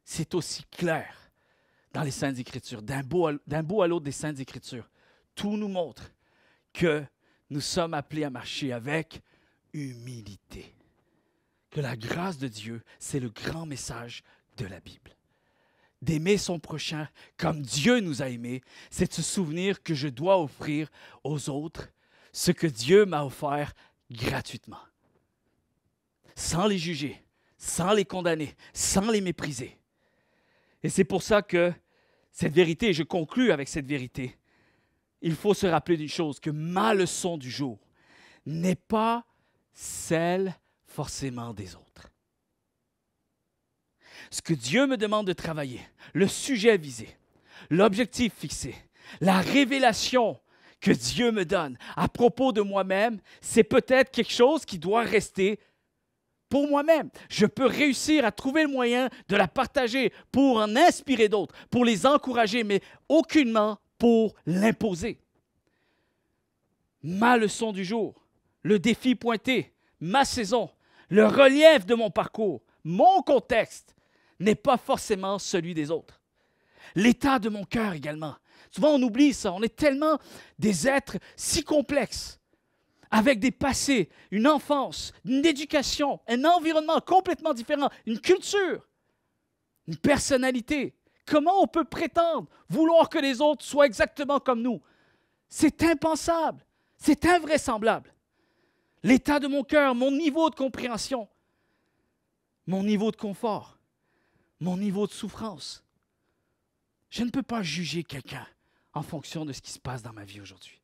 C'est aussi clair dans les Saintes Écritures, d'un bout à l'autre des Saintes Écritures. Tout nous montre que nous sommes appelés à marcher avec humilité. Que la grâce de Dieu, c'est le grand message de la Bible d'aimer son prochain comme Dieu nous a aimés, c'est se souvenir que je dois offrir aux autres ce que Dieu m'a offert gratuitement, sans les juger, sans les condamner, sans les mépriser. Et c'est pour ça que cette vérité, et je conclus avec cette vérité, il faut se rappeler d'une chose, que ma leçon du jour n'est pas celle forcément des autres ce que Dieu me demande de travailler, le sujet visé, l'objectif fixé, la révélation que Dieu me donne à propos de moi-même, c'est peut-être quelque chose qui doit rester pour moi-même. Je peux réussir à trouver le moyen de la partager pour en inspirer d'autres, pour les encourager, mais aucunement pour l'imposer. Ma leçon du jour, le défi pointé, ma saison, le relief de mon parcours, mon contexte, n'est pas forcément celui des autres. L'état de mon cœur également. Souvent, on oublie ça. On est tellement des êtres si complexes, avec des passés, une enfance, une éducation, un environnement complètement différent, une culture, une personnalité. Comment on peut prétendre vouloir que les autres soient exactement comme nous? C'est impensable. C'est invraisemblable. L'état de mon cœur, mon niveau de compréhension, mon niveau de confort, mon niveau de souffrance. Je ne peux pas juger quelqu'un en fonction de ce qui se passe dans ma vie aujourd'hui.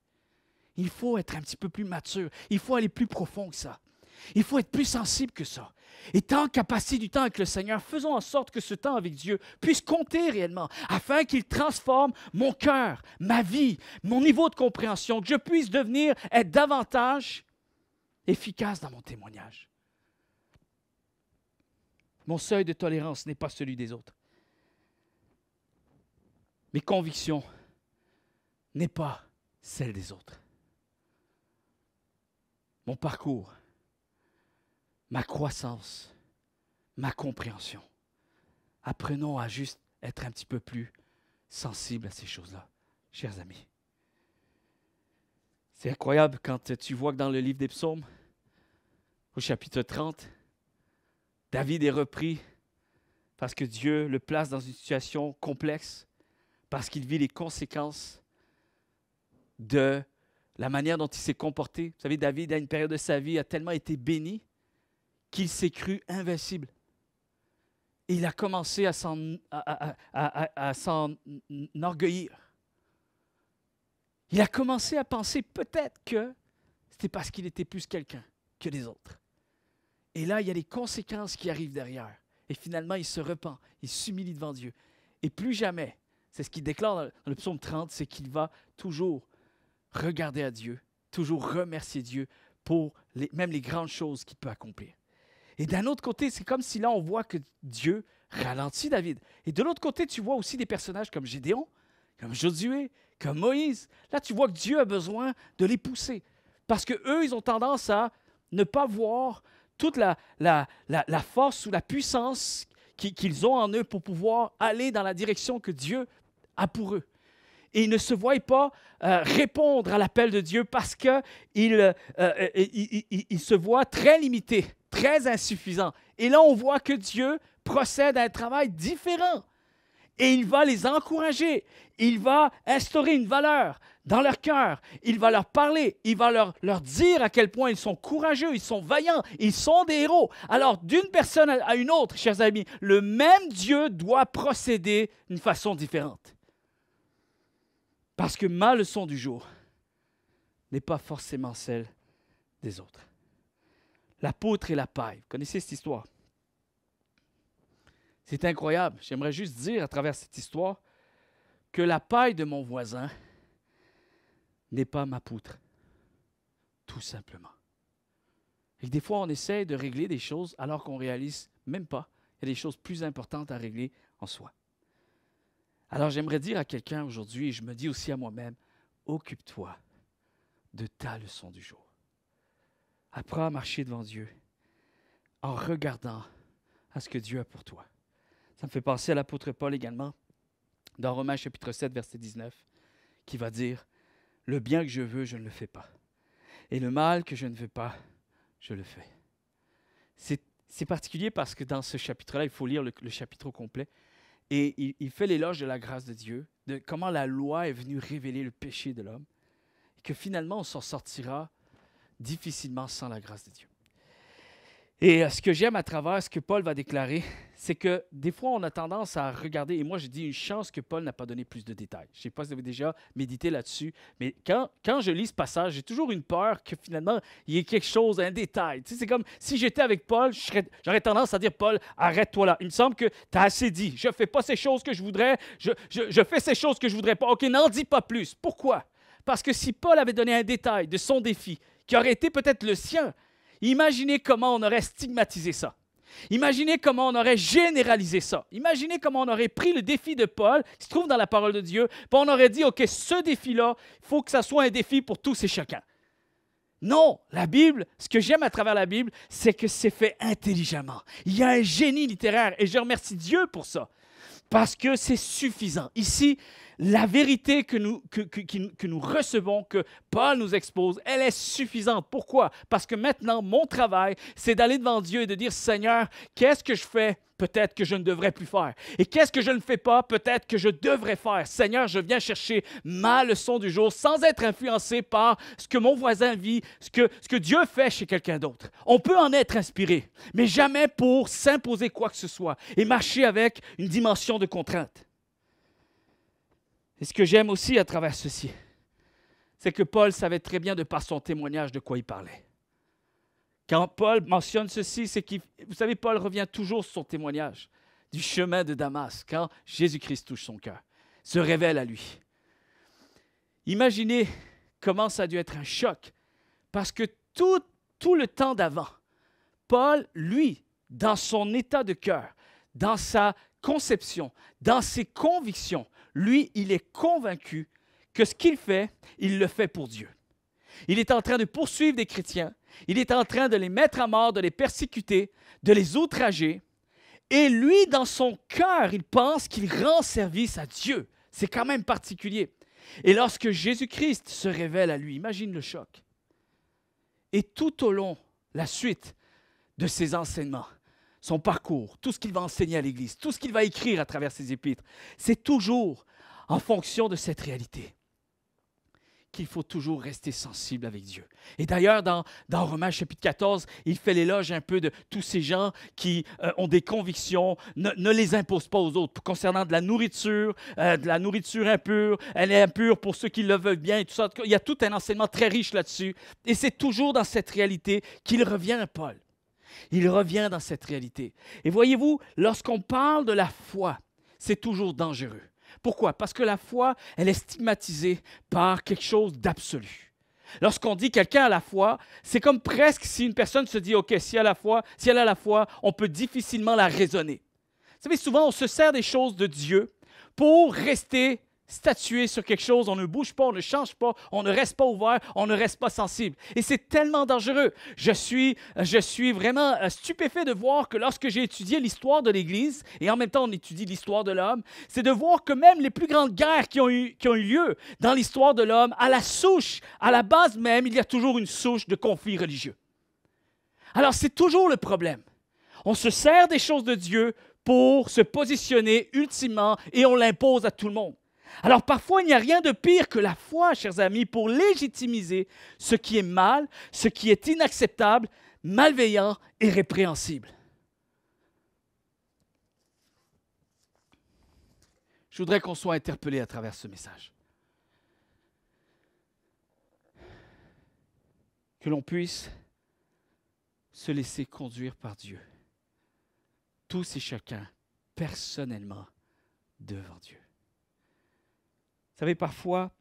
Il faut être un petit peu plus mature. Il faut aller plus profond que ça. Il faut être plus sensible que ça. Et tant qu'à passer du temps avec le Seigneur, faisons en sorte que ce temps avec Dieu puisse compter réellement, afin qu'il transforme mon cœur, ma vie, mon niveau de compréhension, que je puisse devenir, être davantage efficace dans mon témoignage. Mon seuil de tolérance n'est pas celui des autres. Mes convictions n'est pas celle des autres. Mon parcours, ma croissance, ma compréhension. Apprenons à juste être un petit peu plus sensible à ces choses-là, chers amis. C'est incroyable quand tu vois que dans le livre des psaumes, au chapitre 30, David est repris parce que Dieu le place dans une situation complexe, parce qu'il vit les conséquences de la manière dont il s'est comporté. Vous savez, David, à une période de sa vie, a tellement été béni qu'il s'est cru invincible. Et il a commencé à s'en, orgueillir. Il a commencé à penser peut-être que c'était parce qu'il était plus quelqu'un que les autres. Et là, il y a les conséquences qui arrivent derrière. Et finalement, il se repent, il s'humilie devant Dieu. Et plus jamais, c'est ce qu'il déclare dans le psaume 30, c'est qu'il va toujours regarder à Dieu, toujours remercier Dieu pour les, même les grandes choses qu'il peut accomplir. Et d'un autre côté, c'est comme si là, on voit que Dieu ralentit David. Et de l'autre côté, tu vois aussi des personnages comme Gédéon, comme Josué, comme Moïse. Là, tu vois que Dieu a besoin de les pousser. Parce que eux, ils ont tendance à ne pas voir toute la, force ou la puissance qu'ils ont en eux pour pouvoir aller dans la direction que Dieu a pour eux. Et ils ne se voient pas euh, répondre à l'appel de Dieu parce qu'ils euh, euh, ils, se voient très limités, très insuffisants. Et là, on voit que Dieu procède à un travail différent. Et il va les encourager. Il va instaurer une valeur dans leur cœur. Il va leur parler, il va leur, leur dire à quel point ils sont courageux, ils sont vaillants, ils sont des héros. Alors, d'une personne à une autre, chers amis, le même Dieu doit procéder d'une façon différente. Parce que ma leçon du jour n'est pas forcément celle des autres. La poutre et la paille, vous connaissez cette histoire. C'est incroyable. J'aimerais juste dire à travers cette histoire que la paille de mon voisin, n'est pas ma poutre. Tout simplement. Et des fois, on essaie de régler des choses alors qu'on réalise même pas. qu'il y a des choses plus importantes à régler en soi. Alors j'aimerais dire à quelqu'un aujourd'hui, et je me dis aussi à moi-même, occupe-toi de ta leçon du jour. Apprends à marcher devant Dieu en regardant à ce que Dieu a pour toi. Ça me fait penser à l'apôtre Paul également, dans Romains chapitre 7, verset 19, qui va dire, le bien que je veux, je ne le fais pas. Et le mal que je ne veux pas, je le fais. C'est particulier parce que dans ce chapitre-là, il faut lire le, chapitre au complet. Et il, il fait l'éloge de la grâce de Dieu, de comment la loi est venue révéler le péché de l'homme, et que finalement on s'en sortira difficilement sans la grâce de Dieu. Et euh, ce que j'aime à travers ce que Paul va déclarer, c'est que des fois, on a tendance à regarder, et moi j'ai dis une chance que Paul n'a pas donné plus de détails. Je ne sais pas si vous avez déjà médité là-dessus, mais quand, je lis ce passage, j'ai toujours une peur que finalement, il y ait quelque chose, un détail. c'est comme si j'étais avec Paul, j'aurais tendance à dire, Paul, arrête-toi là. Il me semble que tu as assez dit. Je ne fais pas ces choses que je voudrais, je, je, je fais ces choses que je voudrais pas. OK, n'en dis pas plus. Pourquoi? Parce que si Paul avait donné un détail de son défi, qui aurait été peut-être le sien, Imaginez comment on aurait stigmatisé ça. Imaginez comment on aurait généralisé ça. Imaginez comment on aurait pris le défi de Paul, qui se trouve dans la parole de Dieu, puis on aurait dit, OK, ce défi-là, il faut que ça soit un défi pour tous et chacun. Non, la Bible, ce que j'aime à travers la Bible, c'est que c'est fait intelligemment. Il y a un génie littéraire et je remercie Dieu pour ça parce que c'est suffisant. Ici, la vérité que nous, que, que, nous, recevons, que Paul nous expose, elle est suffisante. Pourquoi? Parce que maintenant, mon travail, c'est d'aller devant Dieu et de dire, Seigneur, qu'est-ce que je fais? peut-être que je ne devrais plus faire. Et qu'est-ce que je ne fais pas, peut-être que je devrais faire. Seigneur, je viens chercher ma leçon du jour sans être influencé par ce que mon voisin vit, ce que, ce que Dieu fait chez quelqu'un d'autre. On peut en être inspiré, mais jamais pour s'imposer quoi que ce soit et marcher avec une dimension de contrainte. Et ce que j'aime aussi à travers ceci, c'est que Paul savait très bien de par son témoignage de quoi il parlait. Quand Paul mentionne ceci, c'est qu'il, vous savez, Paul revient toujours sur son témoignage du chemin de Damas, quand Jésus-Christ touche son cœur, se révèle à lui. Imaginez comment ça a dû être un choc, parce que tout, tout le temps d'avant, Paul, lui, dans son état de cœur, dans sa conception, dans ses convictions, lui, il est convaincu que ce qu'il fait, il le fait pour Dieu. Il est en train de poursuivre des chrétiens il est en train de les mettre à mort, de les persécuter, de les outrager. Et lui, dans son cœur, il pense qu'il rend service à Dieu. C'est quand même particulier. Et lorsque Jésus-Christ se révèle à lui, imagine le choc. Et tout au long, la suite de ses enseignements, son parcours, tout ce qu'il va enseigner à l'Église, tout ce qu'il va écrire à travers ses épîtres, c'est toujours en fonction de cette réalité qu'il faut toujours rester sensible avec Dieu. Et d'ailleurs, dans, dans Romains chapitre 14, il fait l'éloge un peu de tous ces gens qui euh, ont des convictions, ne, les imposent pas aux autres. Concernant de la nourriture, euh, de la nourriture impure, elle est impure pour ceux qui le veulent bien, et tout ça. Il y a tout un enseignement très riche là-dessus. Et c'est toujours dans cette réalité qu'il revient à Paul. Il revient dans cette réalité. Et voyez-vous, lorsqu'on parle de la foi, c'est toujours dangereux. Pourquoi? Parce que la foi, elle est stigmatisée par quelque chose d'absolu. Lorsqu'on dit quelqu'un a la foi, c'est comme presque si une personne se dit, OK, si elle a la foi, si elle a la foi, on peut difficilement la raisonner. Vous savez, souvent, on se sert des choses de Dieu pour rester Statuer sur quelque chose, on ne bouge pas, on ne change pas, on ne reste pas ouvert, on ne reste pas sensible. Et c'est tellement dangereux. Je suis, je suis vraiment euh, stupéfait de voir que lorsque j'ai étudié l'histoire de l'Église, et en même temps on étudie l'histoire de l'homme, c'est de voir que même les plus grandes guerres qui ont eu, qui ont eu lieu dans l'histoire de l'homme, à la souche, à la base même, il y a toujours une souche de conflits religieux. Alors c'est toujours le problème. On se sert des choses de Dieu pour se positionner ultimement et on l'impose à tout le monde. Alors parfois, il n'y a rien de pire que la foi, chers amis, pour légitimiser ce qui est mal, ce qui est inacceptable, malveillant et répréhensible. Je voudrais qu'on soit interpellé à travers ce message. Que l'on puisse se laisser conduire par Dieu, tous et chacun, personnellement, devant Dieu savez, parfois,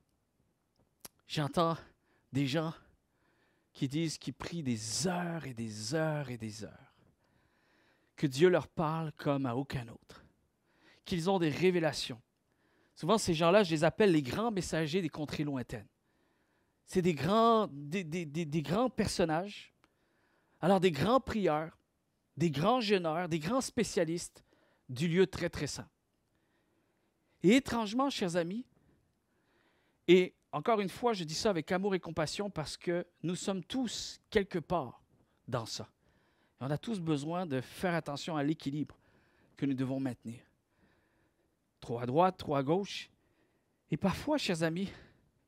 j'entends des gens qui disent qu'ils prient des heures et des heures et des heures, que Dieu leur parle comme à aucun autre, qu'ils ont des révélations. Souvent, ces gens-là, je les appelle les grands messagers des contrées lointaines. C'est des grands, des, grands personnages, alors des grands prieurs, des grands jeûneurs, des grands spécialistes du lieu très très saint. Et étrangement, chers amis, et encore une fois, je dis ça avec amour et compassion parce que nous sommes tous quelque part dans ça. Et on a tous besoin de faire attention à l'équilibre que nous devons maintenir. Trop à droite, trop à gauche. Et parfois, chers amis,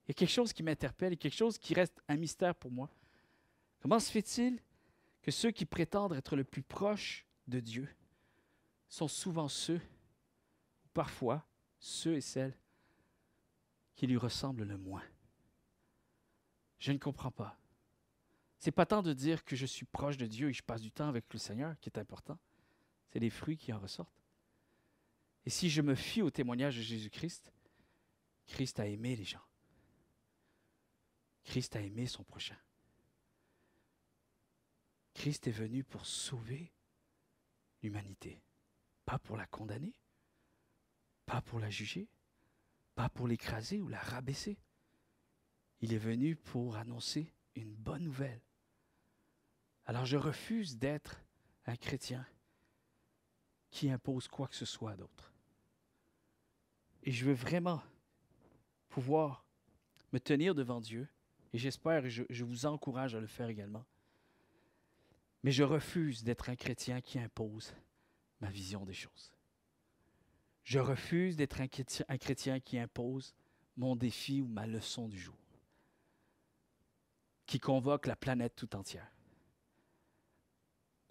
il y a quelque chose qui m'interpelle, quelque chose qui reste un mystère pour moi. Comment se fait-il que ceux qui prétendent être le plus proche de Dieu sont souvent ceux, ou parfois ceux et celles qui lui ressemble le moins. Je ne comprends pas. C'est pas tant de dire que je suis proche de Dieu et que je passe du temps avec le Seigneur qui est important. C'est les fruits qui en ressortent. Et si je me fie au témoignage de Jésus-Christ, Christ a aimé les gens. Christ a aimé son prochain. Christ est venu pour sauver l'humanité, pas pour la condamner, pas pour la juger, pour l'écraser ou la rabaisser. Il est venu pour annoncer une bonne nouvelle. Alors je refuse d'être un chrétien qui impose quoi que ce soit à d'autres. Et je veux vraiment pouvoir me tenir devant Dieu, et j'espère, et je vous encourage à le faire également, mais je refuse d'être un chrétien qui impose ma vision des choses. Je refuse d'être un chrétien, qui impose mon défi ou ma leçon du jour, qui convoque la planète tout entière.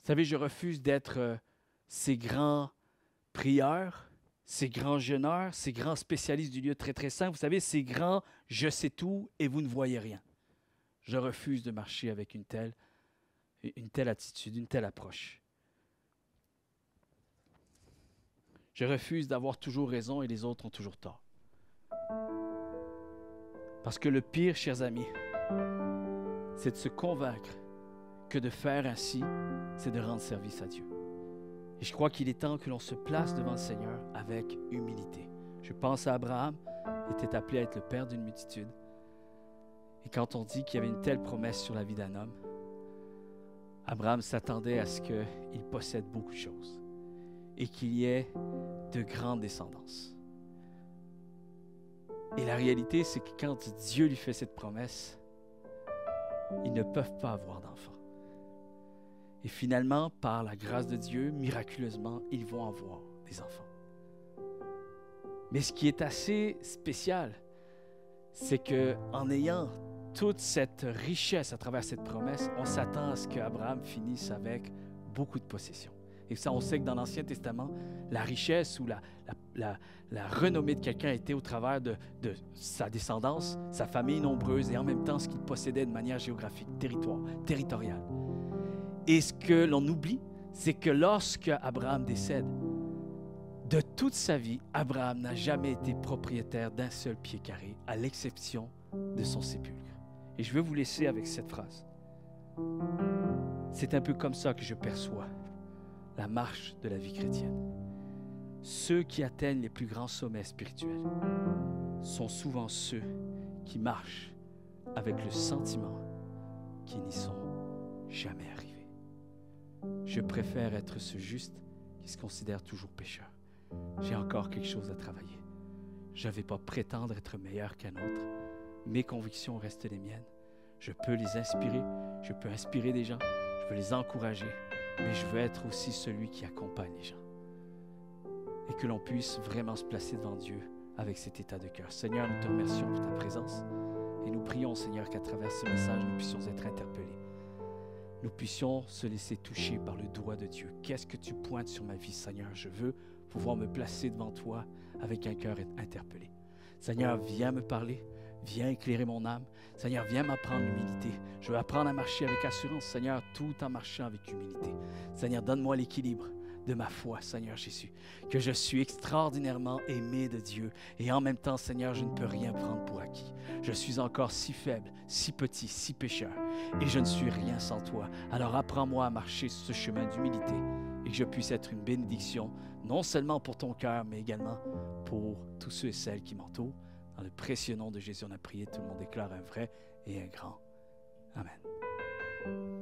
Vous savez, je refuse d'être euh, ces grands prieurs, ces grands jeûneurs, ces grands spécialistes du lieu très très saint. Vous savez, ces grands je sais tout et vous ne voyez rien. Je refuse de marcher avec une telle, une telle attitude, une telle approche. Je refuse d'avoir toujours raison et les autres ont toujours tort. Parce que le pire, chers amis, c'est de se convaincre que de faire ainsi, c'est de rendre service à Dieu. Et je crois qu'il est temps que l'on se place devant le Seigneur avec humilité. Je pense à Abraham, il était appelé à être le père d'une multitude. Et quand on dit qu'il y avait une telle promesse sur la vie d'un homme, Abraham s'attendait à ce qu'il possède beaucoup de choses et qu'il y ait de grandes descendances. Et la réalité, c'est que quand Dieu lui fait cette promesse, ils ne peuvent pas avoir d'enfants. Et finalement, par la grâce de Dieu, miraculeusement, ils vont avoir des enfants. Mais ce qui est assez spécial, c'est que en ayant toute cette richesse à travers cette promesse, on s'attend à ce qu'Abraham finisse avec beaucoup de possessions. Et ça, on sait que dans l'Ancien Testament, la richesse ou la, renommée de quelqu'un était au travers de, de, sa descendance, sa famille nombreuse et en même temps ce qu'il possédait de manière géographique, territoire, territoriale. Et ce que l'on oublie, c'est que lorsque Abraham décède, de toute sa vie, Abraham n'a jamais été propriétaire d'un seul pied carré, à l'exception de son sépulcre. Et je veux vous laisser avec cette phrase. C'est un peu comme ça que je perçois la marche de la vie chrétienne. Ceux qui atteignent les plus grands sommets spirituels sont souvent ceux qui marchent avec le sentiment qu'ils n'y sont jamais arrivés. Je préfère être ce juste qui se considère toujours pécheur. J'ai encore quelque chose à travailler. Je ne vais pas prétendre être meilleur qu'un autre. Mes convictions restent les miennes. Je peux les inspirer. Je peux inspirer des gens veux les encourager, mais je veux être aussi celui qui accompagne les gens. Et que l'on puisse vraiment se placer devant Dieu avec cet état de cœur. Seigneur, nous te remercions pour ta présence et nous prions, Seigneur, qu'à travers ce message, nous puissions être interpellés. Nous puissions se laisser toucher par le doigt de Dieu. Qu'est-ce que tu pointes sur ma vie, Seigneur Je veux pouvoir me placer devant toi avec un cœur interpellé. Seigneur, viens me parler. Viens éclairer mon âme. Seigneur, viens m'apprendre l'humilité. Je veux apprendre à marcher avec assurance, Seigneur, tout en marchant avec humilité. Seigneur, donne-moi l'équilibre de ma foi, Seigneur Jésus, que je suis extraordinairement aimé de Dieu et en même temps, Seigneur, je ne peux rien prendre pour acquis. Je suis encore si faible, si petit, si pécheur et je ne suis rien sans toi. Alors apprends-moi à marcher sur ce chemin d'humilité et que je puisse être une bénédiction non seulement pour ton cœur, mais également pour tous ceux et celles qui m'entourent. Dans le précieux de Jésus, on a prié. Tout le monde déclare un vrai et un grand. Amen.